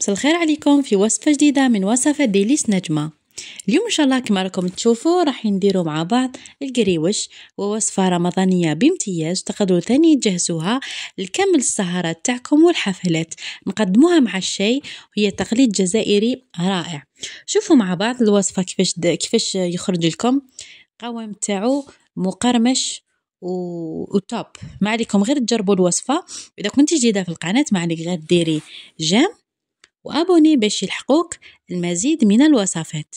مساء الخير عليكم في وصفة جديدة من وصفة ديليس نجمة اليوم إن شاء الله كما راكم تشوفوا راح نديروا مع بعض القريوش ووصفة رمضانية بامتياز تقدروا ثاني تجهزوها لكمل السهرات تاعكم والحفلات نقدموها مع الشاي وهي تقليد جزائري رائع شوفوا مع بعض الوصفة كيفاش كيفاش يخرج لكم قوام تاعو مقرمش و... وتوب ما عليكم غير تجربوا الوصفه اذا كنت جديده في القناه ما عليك غير ديري جيم وأبوني باش يلحقوك المزيد من الوصفات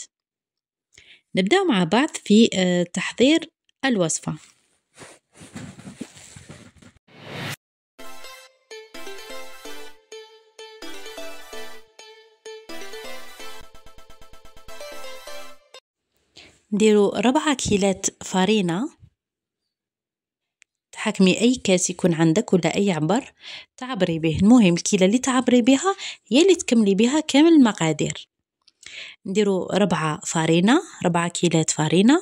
نبدأ مع بعض في آه، تحضير الوصفة نديرو ربعة كيلات فرينة حكمي أي كاس يكون عندك ولا أي عبر تعبري به المهم الكيلة اللي تعبري بها هي اللي تكملي بها كامل المقادير نديرو ربعة فارينة ربعة كيلات فارينة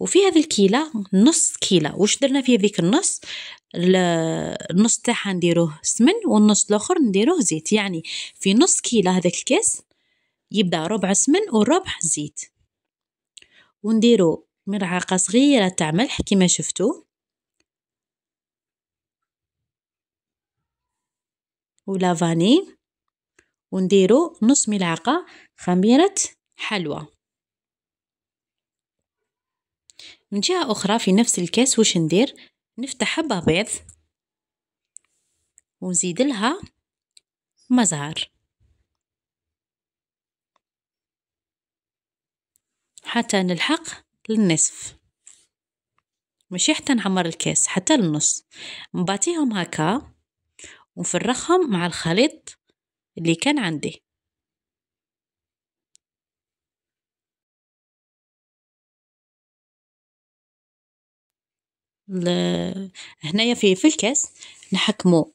وفي هذه الكيلة نص كيلة واش درنا في هذيك النص النص تاعها نديروه سمن والنص الاخر نديروه زيت يعني في نص كيلة هذاك الكاس يبدا ربع سمن وربع زيت ونديرو ملعقة صغيرة تاع ملح كيما شفتو ولا فاني ونديرو نص ملعقة خميرة حلوى من جهة أخرى في نفس الكاس وش ندير نفتح حبة بيض ونزيد لها مزهر حتى نلحق للنصف ماشي حتى نعمر الكاس حتى للنص نباتيهم هكا ونفرخهم مع الخليط اللي كان عندي هنايا في في الكاس نحكمو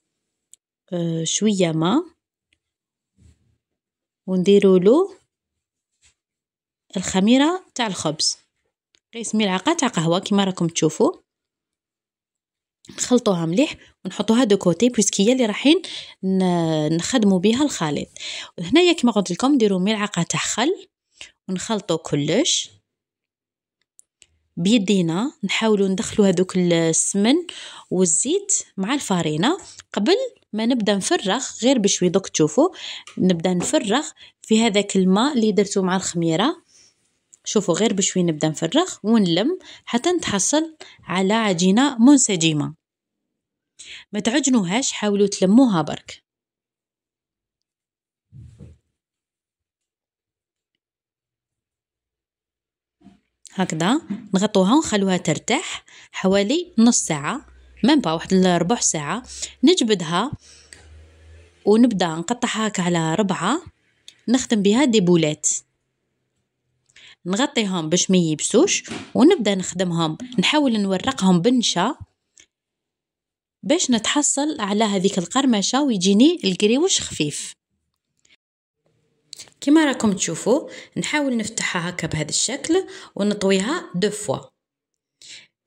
آه، شويه ما ونديروا له الخميره تاع الخبز قيس ملعقة تاع قهوة كيما راكم تشوفوا نخلطوها مليح ونحطوها دو كوتي بيسك هي اللي راحين نخدموا بها الخليط هنايا كيما قلت لكم ديروا ملعقه تاع خل ونخلطوا كلش بيدينا نحاولوا ندخلوا هذوك السمن والزيت مع الفارينه قبل ما نبدا نفرغ غير بشوي دوك تشوفوا نبدا نفرغ في هذاك الماء اللي درتو مع الخميره شوفوا غير بشوي نبدا نفرغ ونلم حتى نتحصل على عجينة منسجمة ما تعجنوهاش حاولوا تلموها برك هكذا نغطوها ونخلوها ترتاح حوالي نص ساعة من واحد ربع ساعة نجبدها ونبدأ نقطعها على ربعة نخدم بها دي بولات نغطيهم باش ما يبسوش ونبدا نخدمهم نحاول نورقهم بنشا باش نتحصل على هذيك القرمشه ويجيني القريوش خفيف كما راكم تشوفوا نحاول نفتحها هكا بهذا الشكل ونطويها دو فوا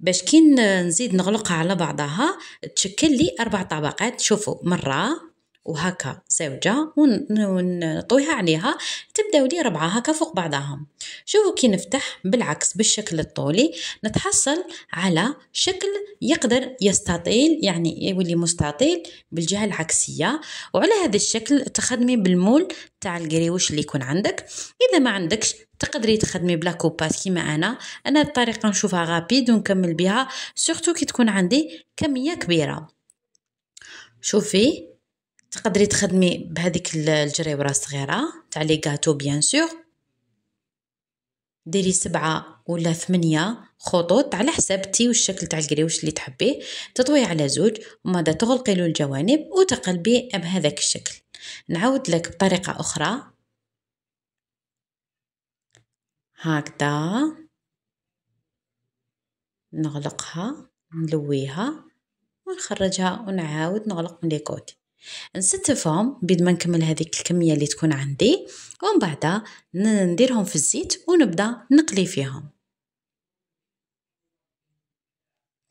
باش كي نزيد نغلقها على بعضها تشكل لي اربع طبقات شوفوا مره وهكا زوجة ونطويها عليها تبداو لي ربعة هكا فوق بعضها شوفوا كي نفتح بالعكس بالشكل الطولي نتحصل على شكل يقدر يستطيل يعني يولي مستطيل بالجهة العكسية وعلى هذا الشكل تخدمي بالمول تاع القريوش اللي يكون عندك اذا ما عندكش تقدري تخدمي بلا كوباس كيما انا انا الطريقه نشوفها غابيد ونكمل بها سورتو كي تكون عندي كميه كبيره شوفي تقدري تخدمي بهذيك الجريوره الصغيره تاع لي غاتو بيان سور ديري سبعة ولا ثمانية خطوط على حساب تي والشكل تاع القريوش اللي تحبيه تطوي على زوج وماذا تغلقي له الجوانب وتقلبي بهذاك الشكل نعود لك بطريقة أخرى هكذا نغلقها نلويها ونخرجها ونعاود نغلق من لي كوتي نستفهم بيد ما نكمل هذيك الكميه اللي تكون عندي ومن بعد نديرهم في الزيت ونبدا نقلي فيهم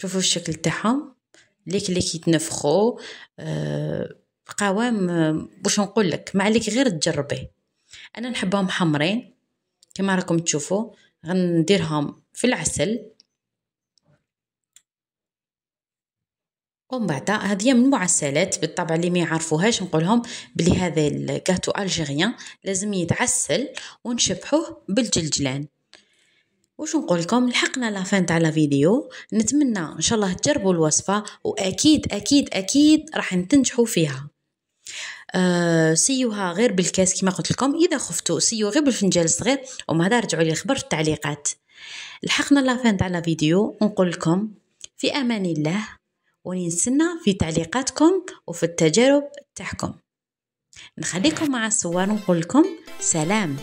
شوفوا الشكل تاعهم ليك ليك يتنفخوا أه قوام واش نقول لك ما عليك غير تجربي انا نحبهم حمرين كما راكم تشوفوا غنديرهم في العسل ومن بعد هذه من المعسلات بالطبع اللي ما يعرفوهاش نقولهم بلي هذا الكاتو الجيريان لازم يتعسل ونشبحوه بالجلجلان واش نقول لكم لحقنا لافان تاع لا فيديو نتمنى ان شاء الله تجربوا الوصفه واكيد اكيد اكيد راح تنجحوا فيها أه سيوها غير بالكاس كما قلت لكم اذا خفتوا سيو غير بالفنجان الصغير ومع هذا رجعوا لي الخبر في التعليقات لحقنا لافان تاع لا فيديو نقول لكم في امان الله وننسنا في تعليقاتكم وفي التجارب تاعكم نخليكم مع الصور ونقول لكم سلام